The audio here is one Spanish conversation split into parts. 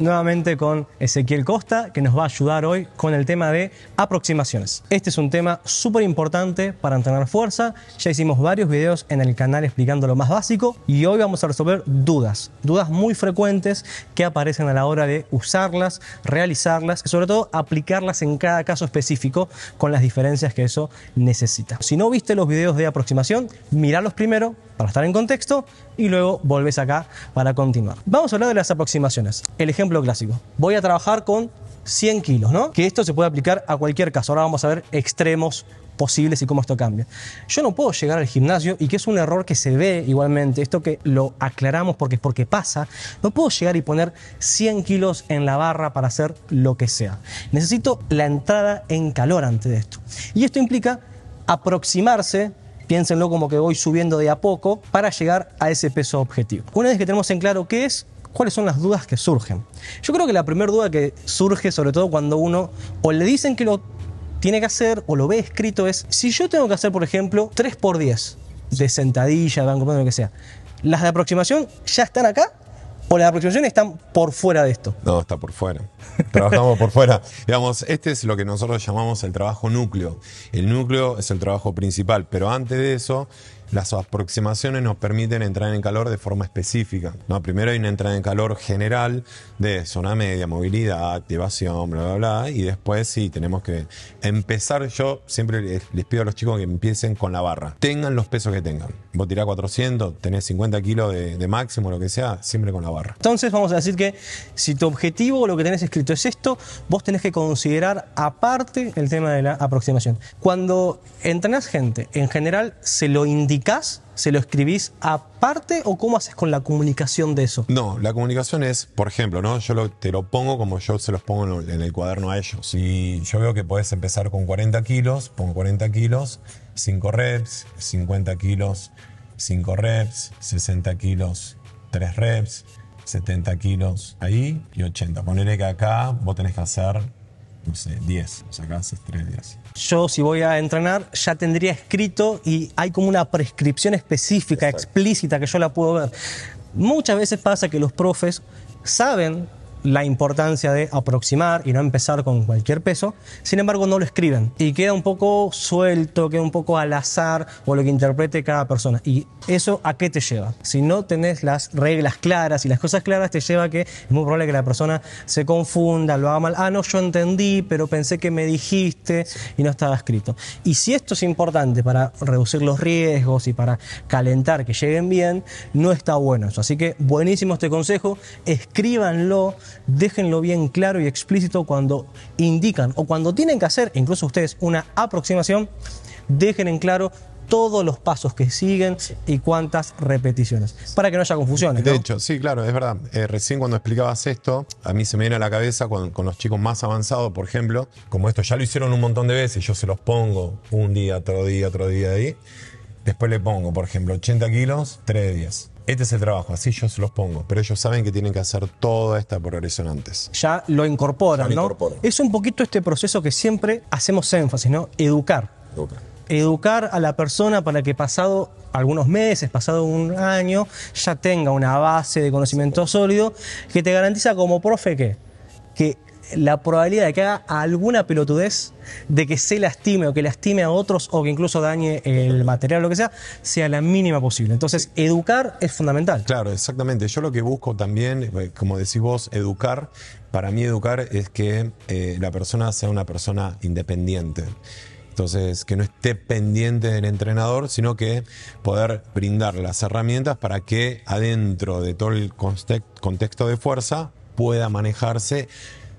Nuevamente con Ezequiel Costa, que nos va a ayudar hoy con el tema de aproximaciones. Este es un tema súper importante para entrenar fuerza. Ya hicimos varios videos en el canal explicando lo más básico y hoy vamos a resolver dudas. Dudas muy frecuentes que aparecen a la hora de usarlas, realizarlas y sobre todo aplicarlas en cada caso específico con las diferencias que eso necesita. Si no viste los videos de aproximación, miralos primero para estar en contexto y luego volvés acá para continuar. Vamos a hablar de las aproximaciones. El ejemplo clásico. Voy a trabajar con 100 kilos, ¿no? Que esto se puede aplicar a cualquier caso. Ahora vamos a ver extremos posibles y cómo esto cambia. Yo no puedo llegar al gimnasio y que es un error que se ve igualmente, esto que lo aclaramos porque, es porque pasa, no puedo llegar y poner 100 kilos en la barra para hacer lo que sea. Necesito la entrada en calor antes de esto. Y esto implica aproximarse Piénsenlo como que voy subiendo de a poco para llegar a ese peso objetivo. Una vez que tenemos en claro qué es, cuáles son las dudas que surgen. Yo creo que la primera duda que surge, sobre todo cuando uno o le dicen que lo tiene que hacer o lo ve escrito, es si yo tengo que hacer, por ejemplo, 3 por 10 de sentadilla, banco, lo que sea, ¿las de aproximación ya están acá o las aproximaciones están por fuera de esto? No, está por fuera. Trabajamos por fuera. Digamos, este es lo que nosotros llamamos el trabajo núcleo. El núcleo es el trabajo principal, pero antes de eso las aproximaciones nos permiten entrar en calor de forma específica. ¿no? Primero hay una entrada en calor general de zona media, movilidad, activación, bla, bla, bla. Y después sí, tenemos que empezar. Yo siempre les pido a los chicos que empiecen con la barra. Tengan los pesos que tengan. Vos tirás 400, tenés 50 kilos de, de máximo, lo que sea, siempre con la barra. Entonces vamos a decir que si tu objetivo o lo que tenés escrito es esto, vos tenés que considerar aparte el tema de la aproximación. Cuando entrenás gente, en general se lo indica Cas, ¿Se lo escribís aparte o cómo haces con la comunicación de eso? No, la comunicación es, por ejemplo, ¿no? yo te lo pongo como yo se los pongo en el cuaderno a ellos. Y yo veo que podés empezar con 40 kilos, pongo 40 kilos, 5 reps, 50 kilos, 5 reps, 60 kilos, 3 reps, 70 kilos ahí y 80. Ponele que acá vos tenés que hacer no sé, 10, o sea, 3 días. Yo si voy a entrenar ya tendría escrito y hay como una prescripción específica, explícita, que yo la puedo ver. Muchas veces pasa que los profes saben la importancia de aproximar y no empezar con cualquier peso, sin embargo no lo escriben y queda un poco suelto, queda un poco al azar o lo que interprete cada persona. ¿Y eso a qué te lleva? Si no tenés las reglas claras y las cosas claras, te lleva a que es muy probable que la persona se confunda, lo haga mal, ah, no, yo entendí, pero pensé que me dijiste y no estaba escrito. Y si esto es importante para reducir los riesgos y para calentar que lleguen bien, no está bueno eso. Así que buenísimo este consejo, escríbanlo déjenlo bien claro y explícito cuando indican o cuando tienen que hacer, incluso ustedes, una aproximación, dejen en claro todos los pasos que siguen y cuántas repeticiones, para que no haya confusiones. De hecho, sí, claro, es verdad. Eh, recién cuando explicabas esto, a mí se me viene a la cabeza con, los chicos más avanzados, por ejemplo, como esto ya lo hicieron un montón de veces, yo se los pongo un día, otro día, otro día ahí. Después le pongo, por ejemplo, 80 kilos, 3 días. Este es el trabajo, así yo se los pongo. Pero ellos saben que tienen que hacer toda esta progresión antes. Ya lo incorporan, ¿no? Es un poquito este proceso que siempre hacemos énfasis, ¿no? Educar. Educar. Educar a la persona para que pasado algunos meses, pasado un año, ya tenga una base de conocimiento sólido que te garantiza como profe que, que la probabilidad de que haga alguna pelotudez, de que se lastime o que lastime a otros o que incluso dañe el material o lo que sea, sea la mínima posible. Entonces, educar es fundamental. Claro, exactamente. Yo lo que busco también, eh, como decís vos, educar, para mí educar es que eh, la persona sea una persona independiente. Entonces, que no esté pendiente del entrenador, sino que poder brindar las herramientas para que adentro de todo el contexto de fuerza pueda manejarse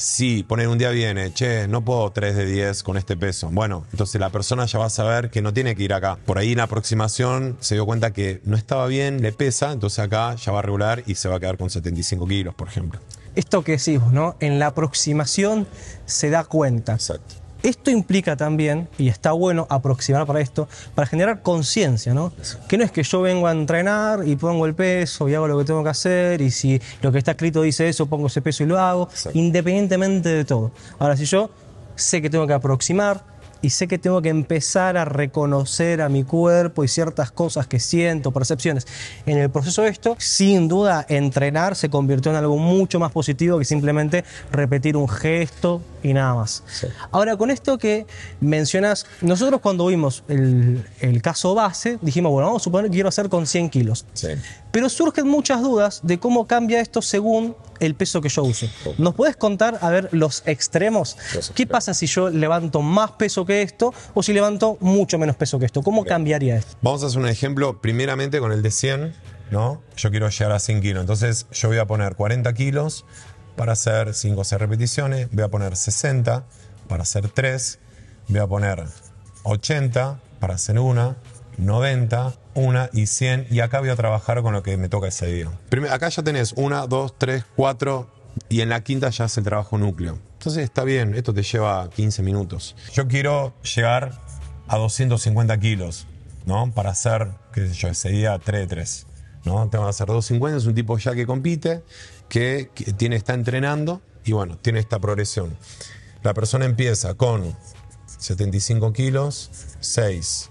si poner un día viene, che, no puedo 3 de 10 con este peso. Bueno, entonces la persona ya va a saber que no tiene que ir acá. Por ahí la aproximación se dio cuenta que no estaba bien, le pesa, entonces acá ya va a regular y se va a quedar con 75 kilos, por ejemplo. Esto que decimos, ¿no? En la aproximación se da cuenta. Exacto. Esto implica también, y está bueno aproximar para esto, para generar conciencia, ¿no? Que no es que yo vengo a entrenar y pongo el peso y hago lo que tengo que hacer y si lo que está escrito dice eso, pongo ese peso y lo hago, independientemente de todo. Ahora, si yo sé que tengo que aproximar, y sé que tengo que empezar a reconocer a mi cuerpo y ciertas cosas que siento, percepciones. En el proceso de esto, sin duda, entrenar se convirtió en algo mucho más positivo que simplemente repetir un gesto y nada más. Ahora, con esto que mencionas, nosotros cuando vimos el, caso base, dijimos, bueno, vamos a suponer que quiero hacer con 100 kilos. Pero surgen muchas dudas de cómo cambia esto según el peso que yo uso. ¿Nos puedes contar, a ver, los extremos? ¿Qué pasa si yo levanto más peso que esto o si levanto mucho menos peso que esto? ¿Cómo cambiaría esto? Vamos a hacer un ejemplo primeramente con el de 100, ¿no? Yo quiero llegar a 100 kilos, entonces yo voy a poner 40 kilos para hacer 5 o 6 repeticiones, voy a poner 60 para hacer 3, voy a poner 80 para hacer una, 90, 1 y 100 y acá voy a trabajar con lo que me toca ese día. Primero, acá ya tenés 1, 2, 3, 4. y en la quinta ya es el trabajo núcleo. Entonces está bien, esto te lleva 15 minutos. Yo quiero llegar a 250 kilos, ¿no? Para hacer, qué sé yo, ese día 3 de 3. ¿no? Te van a hacer 250, es un tipo ya que compite, que, tiene, está entrenando y bueno, tiene esta progresión. La persona empieza con 75 kilos, 6,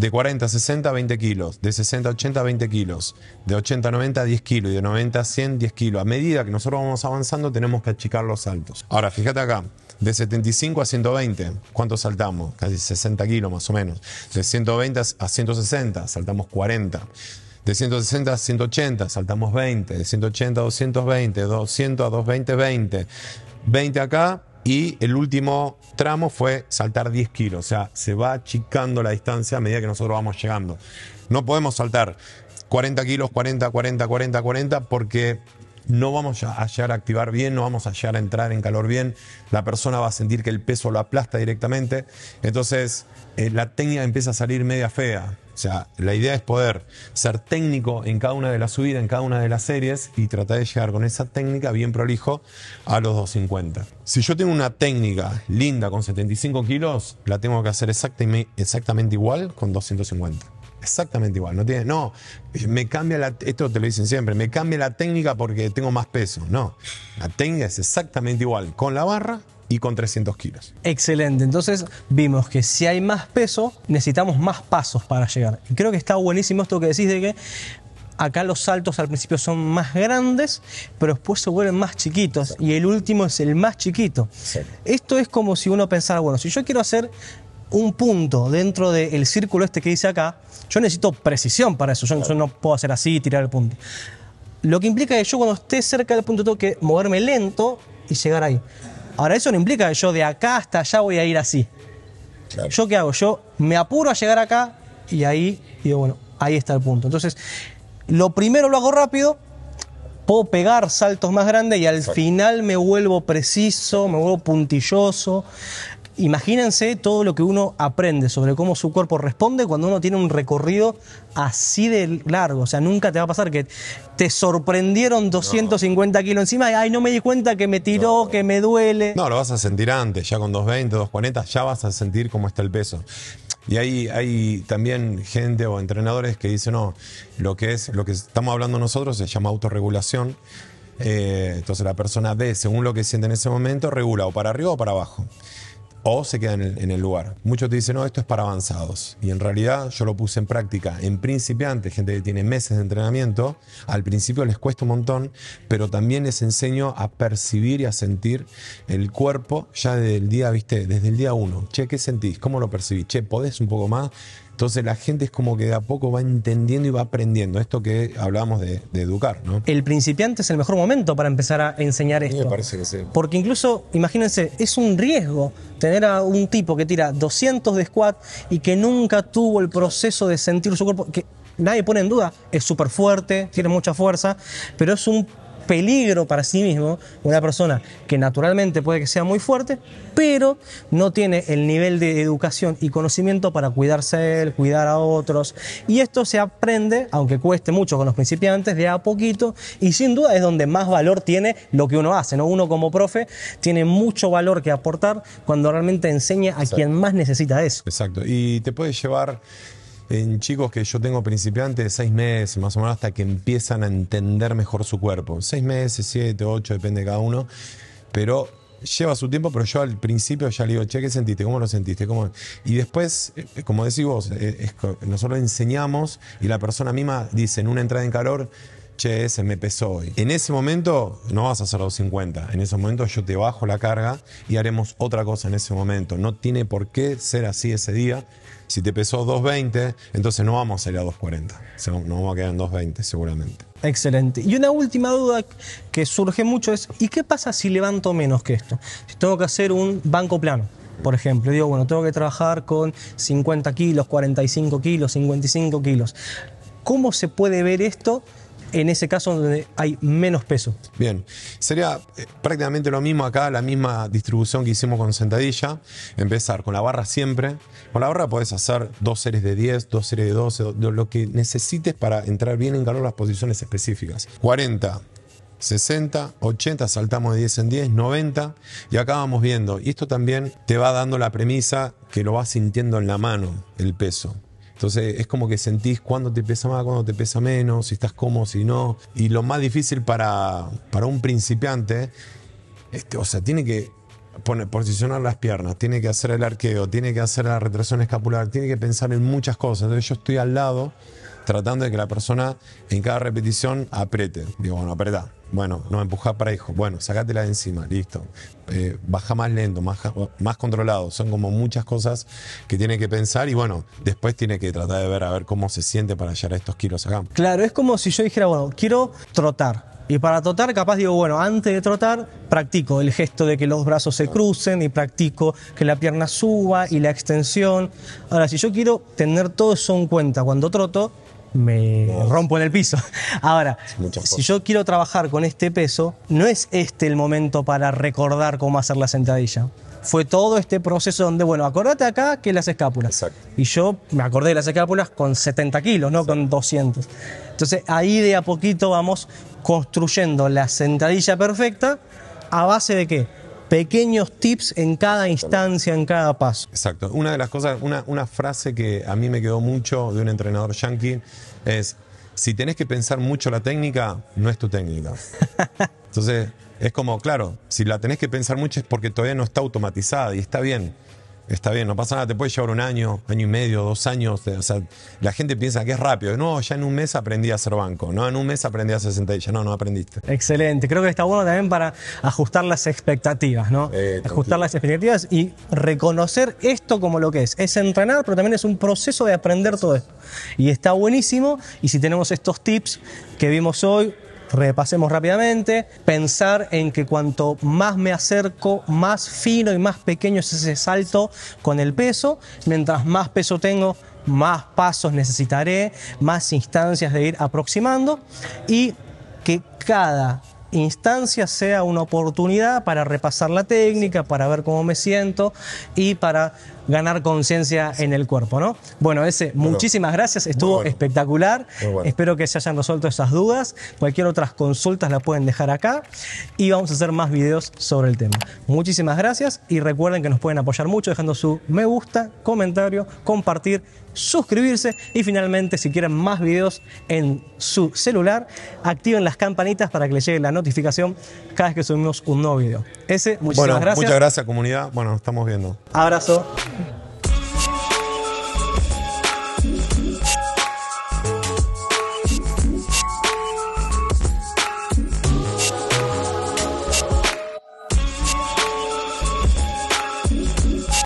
De 40 a 60, 20 kilos. De 60 a 80, 20 kilos. De 80 a 90, 10 kilos. Y de 90 a 100, 10 kilos. A medida que nosotros vamos avanzando, tenemos que achicar los saltos. Ahora, fíjate acá. De 75 a 120, ¿cuánto saltamos? Casi 60 kilos más o menos. De 120 a 160, saltamos 40. De 160 a 180, saltamos 20. De 180 a 220, 200 a 220, 20. 20 acá, y el último tramo fue saltar 10 kilos. O sea, se va achicando la distancia a medida que nosotros vamos llegando. No podemos saltar 40 kilos, 40, 40, 40, 40, porque no vamos a llegar a activar bien, no vamos a llegar a entrar en calor bien, la persona va a sentir que el peso lo aplasta directamente, entonces eh, la técnica empieza a salir media fea. O sea, la idea es poder ser técnico en cada una de las subidas, en cada una de las series y tratar de llegar con esa técnica bien prolijo a los 250. Si yo tengo una técnica linda con 75 kilos, la tengo que hacer exactamente igual con 250 exactamente igual. No tiene, no, me cambia la, esto te lo dicen siempre, me cambia la técnica porque tengo más peso. No, la técnica es exactamente igual con la barra y con 300 kilos. Excelente, entonces vimos que si hay más peso, necesitamos más pasos para llegar. Y creo que está buenísimo esto que decís de que acá los saltos al principio son más grandes, pero después se vuelven más chiquitos y el último es el más chiquito. Esto es como si uno pensara, bueno, si yo quiero hacer un punto dentro del círculo este que dice acá, yo necesito precisión para eso, yo, yo no puedo hacer así y tirar el punto. Lo que implica que yo cuando esté cerca del punto tengo que moverme lento y llegar ahí. Ahora, eso no implica que yo de acá hasta allá voy a ir así. ¿Yo qué hago? Yo me apuro a llegar acá y ahí digo, bueno, ahí está el punto. Entonces, lo primero lo hago rápido, puedo pegar saltos más grandes y al final me vuelvo preciso, me vuelvo puntilloso imagínense todo lo que uno aprende sobre cómo su cuerpo responde cuando uno tiene un recorrido así de largo. O sea, nunca te va a pasar que te sorprendieron 250 kilos encima y, ay, no me di cuenta que me tiró, que me duele. No, lo vas a sentir antes, ya con 220, 240, ya vas a sentir cómo está el peso. Y hay, hay también gente o entrenadores que dicen, no, lo que, es, lo que estamos hablando nosotros se llama autorregulación. Eh, entonces la persona ve según lo que siente en ese momento, regula o para arriba o para abajo o se quedan en el, lugar. Muchos te dicen, no, esto es para avanzados. Y en realidad yo lo puse en práctica en principiantes, gente que tiene meses de entrenamiento. Al principio les cuesta un montón, pero también les enseño a percibir y a sentir el cuerpo ya desde el día, viste, desde el día uno. Che, ¿qué sentís? ¿Cómo lo percibís? Che, ¿podés un poco más? Entonces la gente es como que de a poco va entendiendo y va aprendiendo esto que hablábamos de, educar. ¿no? El principiante es el mejor momento para empezar a enseñar esto. me parece que sí. Porque incluso, imagínense, es un riesgo tener a un tipo que tira 200 de squat y que nunca tuvo el proceso de sentir su cuerpo, que nadie pone en duda, es súper fuerte, tiene mucha fuerza, pero es un peligro para sí mismo una persona que naturalmente puede que sea muy fuerte, pero no tiene el nivel de educación y conocimiento para cuidarse a él, cuidar a otros. Y esto se aprende, aunque cueste mucho con los principiantes, de a poquito y sin duda es donde más valor tiene lo que uno hace. ¿no? Uno como profe tiene mucho valor que aportar cuando realmente enseña a quien más necesita eso. Exacto. Y te puede llevar en chicos que yo tengo principiantes de seis meses, más o menos, hasta que empiezan a entender mejor su cuerpo. Seis meses, siete, ocho, depende de cada uno. Pero lleva su tiempo, pero yo al principio ya le digo, che, ¿qué sentiste? ¿Cómo lo sentiste? ¿Cómo? Y después, eh, como decís vos, eh, nosotros enseñamos y la persona misma dice en una entrada en calor, che, ese me pesó hoy. En ese momento no vas a hacer los 50, en ese momento yo te bajo la carga y haremos otra cosa en ese momento. No tiene por qué ser así ese día, si te pesó 2.20, entonces no vamos a salir a 2.40. Nos vamos a quedar en 2.20 seguramente. Excelente. Y una última duda que surge mucho es, ¿y qué pasa si levanto menos que esto? Si tengo que hacer un banco plano, por ejemplo, digo, bueno, tengo que trabajar con 50 kilos, 45 kilos, 55 kilos. ¿Cómo se puede ver esto en ese caso donde hay menos peso. Bien, sería eh, prácticamente lo mismo acá, la misma distribución que hicimos con sentadilla. Empezar con la barra siempre. Con la barra puedes hacer dos series de 10, dos series de 12, lo que necesites para entrar bien en calor las posiciones específicas. 40, 60, 80, saltamos de 10 en 10, 90 y acá vamos viendo. Y esto también te va dando la premisa que lo vas sintiendo en la mano, el peso. Entonces es como que sentís cuándo te pesa más, cuándo te pesa menos, si estás cómodo, si no. Y lo más difícil para, para un principiante, este, o sea, tiene que poner, posicionar las piernas, tiene que hacer el arqueo, tiene que hacer la retracción escapular, tiene que pensar en muchas cosas. Entonces yo estoy al lado tratando de que la persona en cada repetición apriete. Digo, bueno, apretá, bueno, no, empujar para hijo. Bueno, sacátela de encima, listo. Eh, baja más lento, más, más controlado. Son como muchas cosas que tiene que pensar y bueno, después tiene que tratar de ver a ver cómo se siente para llegar a estos kilos acá. Claro, es como si yo dijera, bueno, quiero trotar. Y para trotar, capaz digo, bueno, antes de trotar, practico el gesto de que los brazos se crucen y practico que la pierna suba y la extensión. Ahora, si yo quiero tener todo eso en cuenta cuando troto, me rompo en el piso. Ahora, si yo quiero trabajar con este peso, no es este el momento para recordar cómo hacer la sentadilla. Fue todo este proceso donde, bueno, acordate acá que las escápulas. Y yo me acordé de las escápulas con 70 kilos, no con 200. Entonces ahí de a poquito vamos construyendo la sentadilla perfecta a base de qué? pequeños tips en cada instancia, en cada paso. Exacto. Una de las cosas, una, frase que a mí me quedó mucho de un entrenador yankee es, si tenés que pensar mucho la técnica, no es tu técnica. Entonces, es como, claro, si la tenés que pensar mucho es porque todavía no está automatizada y está bien. Está bien, no pasa nada, te puede llevar un año, año y medio, dos años. la gente piensa que es rápido. No, ya en un mes aprendí a hacer banco, ¿no? En un mes aprendí a hacer ya No, no aprendiste. Excelente. Creo que está bueno también para ajustar las expectativas, ¿no? ajustar las expectativas y reconocer esto como lo que es. Es entrenar, pero también es un proceso de aprender todo esto. Y está buenísimo. Y si tenemos estos tips que vimos hoy, Repasemos rápidamente. Pensar en que cuanto más me acerco, más fino y más pequeño es ese salto con el peso. Mientras más peso tengo, más pasos necesitaré, más instancias de ir aproximando. Y que cada instancia sea una oportunidad para repasar la técnica, para ver cómo me siento y para ganar conciencia en el cuerpo, ¿no? Bueno, ese, muchísimas gracias, estuvo espectacular. Espero que se hayan resuelto esas dudas. Cualquier otras consultas la pueden dejar acá y vamos a hacer más videos sobre el tema. Muchísimas gracias y recuerden que nos pueden apoyar mucho dejando su me gusta, comentario, compartir, suscribirse y finalmente si quieren más videos en su celular, activen las campanitas para que les llegue la notificación cada vez que subimos un nuevo video. Ese, muchísimas gracias. Muchas gracias comunidad. Bueno, estamos viendo. Abrazo.